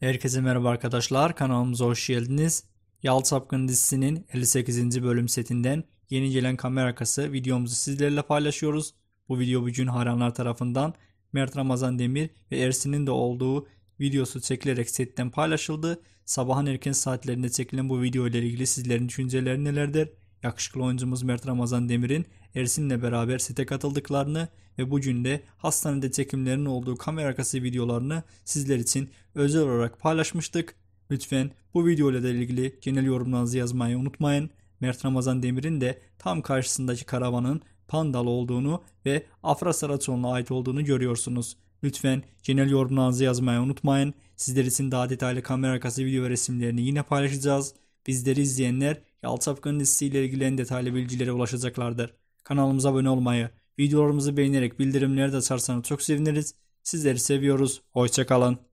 Herkese merhaba arkadaşlar kanalımıza hoş geldiniz. Yal Sapkın dizisinin 58. bölüm setinden yeni gelen kamera arkası videomuzu sizlerle paylaşıyoruz. Bu video bugün hayranlar tarafından Mert Ramazan Demir ve Ersin'in de olduğu videosu çekilerek setten paylaşıldı. Sabahın erken saatlerinde çekilen bu video ile ilgili sizlerin düşünceleri nelerdir? yakışıklı oyuncumuz Mert Ramazan Demir'in Ersin'le beraber sete katıldıklarını ve bugün de hastanede çekimlerin olduğu kamera arkası videolarını sizler için özel olarak paylaşmıştık. Lütfen bu video ile ilgili genel yorumlarınızı yazmayı unutmayın. Mert Ramazan Demir'in de tam karşısındaki karavanın pandal olduğunu ve Afra Saraçoğlu'na ait olduğunu görüyorsunuz. Lütfen genel yorumlarınızı yazmayı unutmayın. Sizler için daha detaylı kamera arkası video ve resimlerini yine paylaşacağız bizleri izleyenler Yalçı Afgan'ın dizisiyle ilgili detaylı bilgilere ulaşacaklardır. Kanalımıza abone olmayı, videolarımızı beğenerek bildirimleri de açarsanız çok seviniriz. Sizleri seviyoruz. Hoşçakalın.